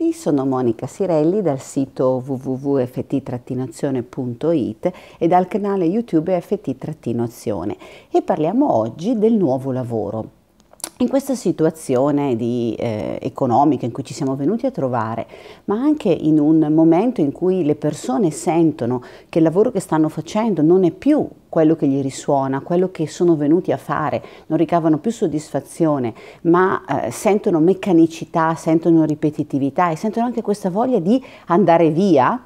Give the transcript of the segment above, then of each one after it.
tutti, sono Monica Sirelli dal sito www.ft-azione.it e dal canale YouTube FT-azione e parliamo oggi del nuovo lavoro. In questa situazione di, eh, economica in cui ci siamo venuti a trovare, ma anche in un momento in cui le persone sentono che il lavoro che stanno facendo non è più quello che gli risuona, quello che sono venuti a fare, non ricavano più soddisfazione, ma eh, sentono meccanicità, sentono ripetitività e sentono anche questa voglia di andare via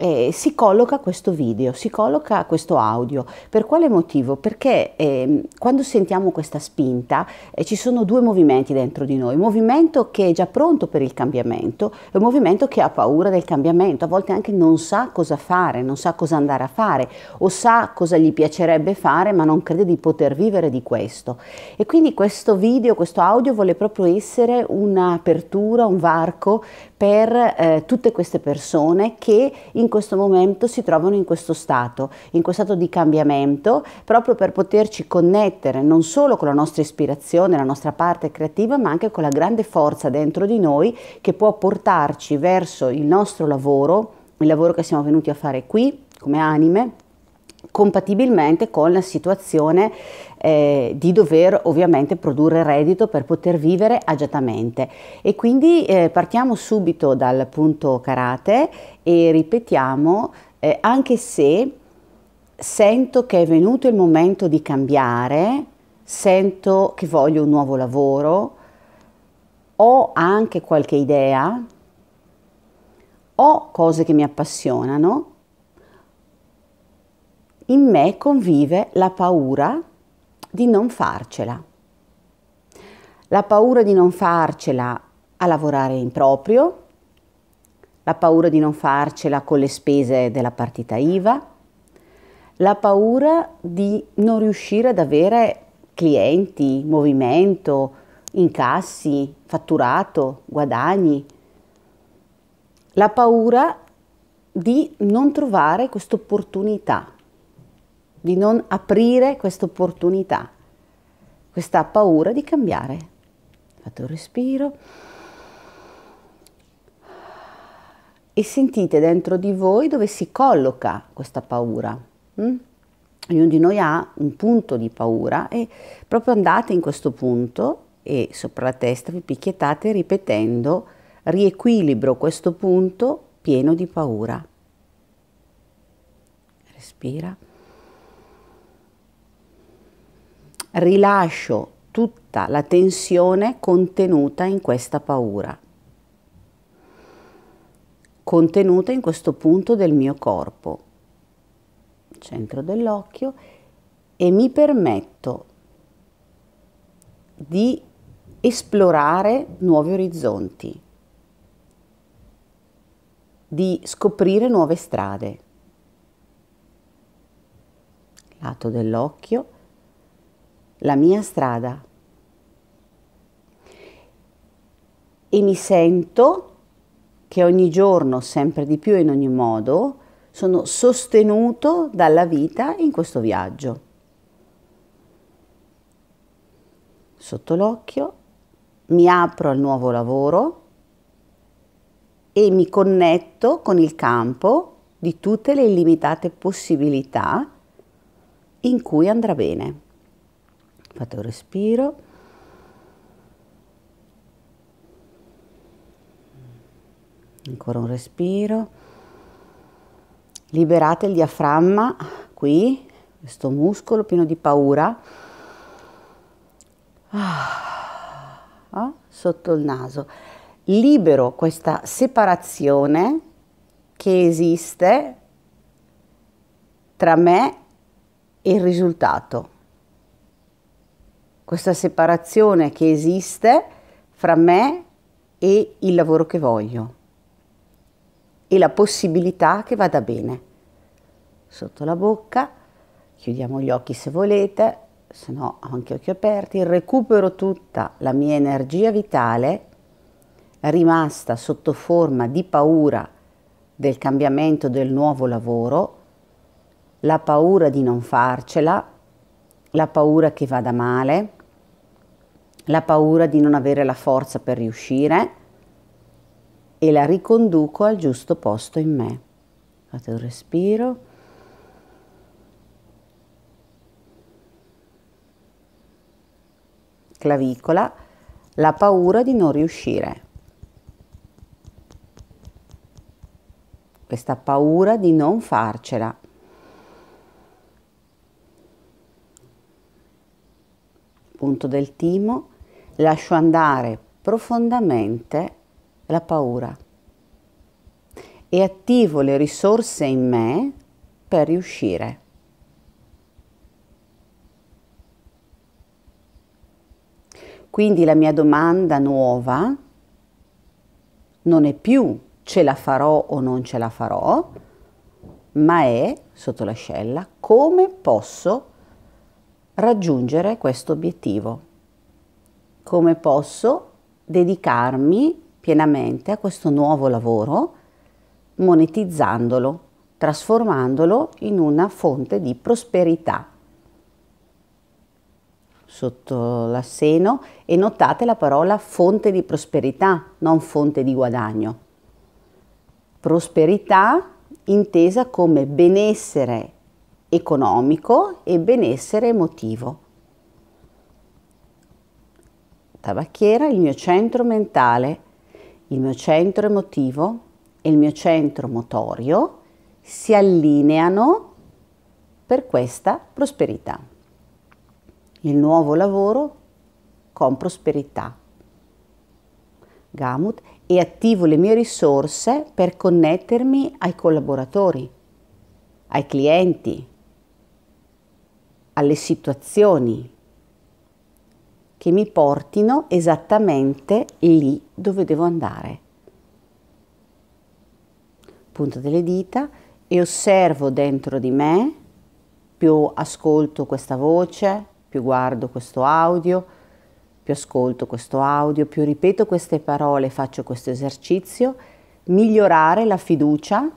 eh, si colloca questo video, si colloca questo audio. Per quale motivo? Perché eh, quando sentiamo questa spinta eh, ci sono due movimenti dentro di noi, un movimento che è già pronto per il cambiamento e un movimento che ha paura del cambiamento, a volte anche non sa cosa fare, non sa cosa andare a fare o sa cosa gli piacerebbe fare ma non crede di poter vivere di questo. E quindi questo video, questo audio vuole proprio essere un'apertura, un varco per eh, tutte queste persone che in questo momento si trovano in questo stato, in questo stato di cambiamento, proprio per poterci connettere non solo con la nostra ispirazione, la nostra parte creativa, ma anche con la grande forza dentro di noi che può portarci verso il nostro lavoro, il lavoro che siamo venuti a fare qui come anime compatibilmente con la situazione eh, di dover ovviamente produrre reddito per poter vivere agiatamente. E quindi eh, partiamo subito dal punto karate e ripetiamo eh, anche se sento che è venuto il momento di cambiare, sento che voglio un nuovo lavoro, ho anche qualche idea, ho cose che mi appassionano, in me convive la paura di non farcela. La paura di non farcela a lavorare in proprio, la paura di non farcela con le spese della partita IVA, la paura di non riuscire ad avere clienti, movimento, incassi, fatturato, guadagni, la paura di non trovare quest'opportunità di non aprire questa opportunità, questa paura di cambiare. Fate un respiro e sentite dentro di voi dove si colloca questa paura. Mm? Ognuno di noi ha un punto di paura e proprio andate in questo punto e sopra la testa vi picchiettate ripetendo riequilibro questo punto pieno di paura. Respira. rilascio tutta la tensione contenuta in questa paura, contenuta in questo punto del mio corpo, centro dell'occhio, e mi permetto di esplorare nuovi orizzonti, di scoprire nuove strade. Lato dell'occhio la mia strada e mi sento che ogni giorno, sempre di più in ogni modo, sono sostenuto dalla vita in questo viaggio. Sotto l'occhio mi apro al nuovo lavoro e mi connetto con il campo di tutte le illimitate possibilità in cui andrà bene fate un respiro. Ancora un respiro. Liberate il diaframma qui, questo muscolo pieno di paura. Ah, ah sotto il naso. Libero questa separazione che esiste tra me e il risultato questa separazione che esiste fra me e il lavoro che voglio e la possibilità che vada bene. Sotto la bocca, chiudiamo gli occhi se volete, se no anche occhi aperti, recupero tutta la mia energia vitale rimasta sotto forma di paura del cambiamento del nuovo lavoro, la paura di non farcela, la paura che vada male, la paura di non avere la forza per riuscire e la riconduco al giusto posto in me. Fate un respiro. Clavicola, la paura di non riuscire. Questa paura di non farcela. Punto del timo, lascio andare profondamente la paura e attivo le risorse in me per riuscire. Quindi la mia domanda nuova non è più ce la farò o non ce la farò, ma è, sotto l'ascella, come posso raggiungere questo obiettivo come posso dedicarmi pienamente a questo nuovo lavoro monetizzandolo, trasformandolo in una fonte di prosperità sotto l'asseno e notate la parola fonte di prosperità, non fonte di guadagno. Prosperità intesa come benessere economico e benessere emotivo tabacchiera il mio centro mentale, il mio centro emotivo e il mio centro motorio si allineano per questa prosperità. Il nuovo lavoro con prosperità. Gamut e attivo le mie risorse per connettermi ai collaboratori, ai clienti, alle situazioni, che mi portino esattamente lì dove devo andare. Punto delle dita e osservo dentro di me, più ascolto questa voce, più guardo questo audio, più ascolto questo audio, più ripeto queste parole, faccio questo esercizio, migliorare la fiducia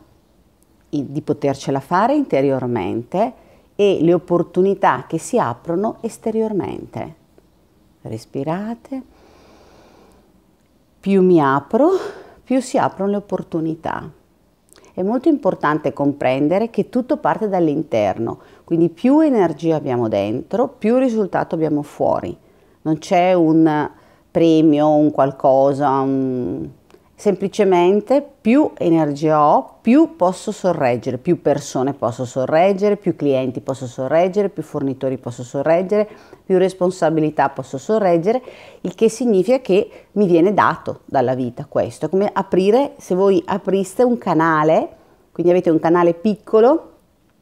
di potercela fare interiormente e le opportunità che si aprono esteriormente respirate, più mi apro, più si aprono le opportunità. È molto importante comprendere che tutto parte dall'interno, quindi più energia abbiamo dentro, più risultato abbiamo fuori. Non c'è un premio, un qualcosa, un Semplicemente più energia ho, più posso sorreggere, più persone posso sorreggere, più clienti posso sorreggere, più fornitori posso sorreggere, più responsabilità posso sorreggere, il che significa che mi viene dato dalla vita questo. come aprire, se voi apriste un canale, quindi avete un canale piccolo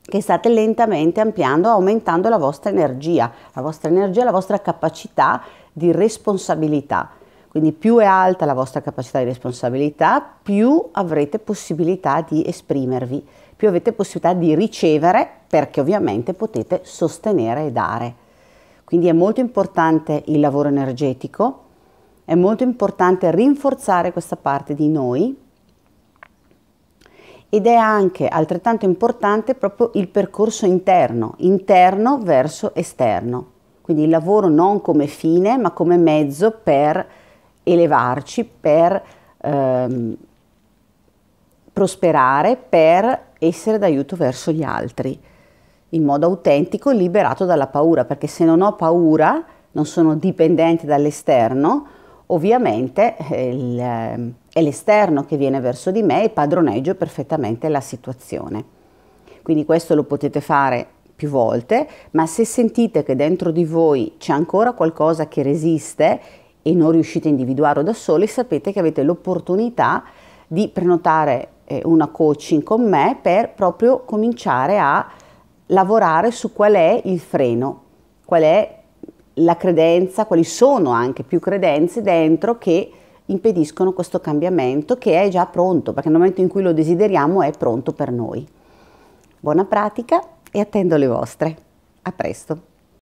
che state lentamente ampliando, aumentando la vostra energia, la vostra energia, la vostra capacità di responsabilità quindi più è alta la vostra capacità di responsabilità, più avrete possibilità di esprimervi, più avete possibilità di ricevere perché ovviamente potete sostenere e dare. Quindi è molto importante il lavoro energetico, è molto importante rinforzare questa parte di noi ed è anche altrettanto importante proprio il percorso interno, interno verso esterno. Quindi il lavoro non come fine ma come mezzo per elevarci, per ehm, prosperare, per essere d'aiuto verso gli altri, in modo autentico, liberato dalla paura, perché se non ho paura, non sono dipendente dall'esterno, ovviamente eh, il, è l'esterno che viene verso di me e padroneggio perfettamente la situazione. Quindi questo lo potete fare più volte, ma se sentite che dentro di voi c'è ancora qualcosa che resiste e non riuscite a individuarlo da soli, sapete che avete l'opportunità di prenotare eh, una coaching con me per proprio cominciare a lavorare su qual è il freno, qual è la credenza, quali sono anche più credenze dentro che impediscono questo cambiamento che è già pronto, perché nel momento in cui lo desideriamo è pronto per noi. Buona pratica e attendo le vostre. A presto!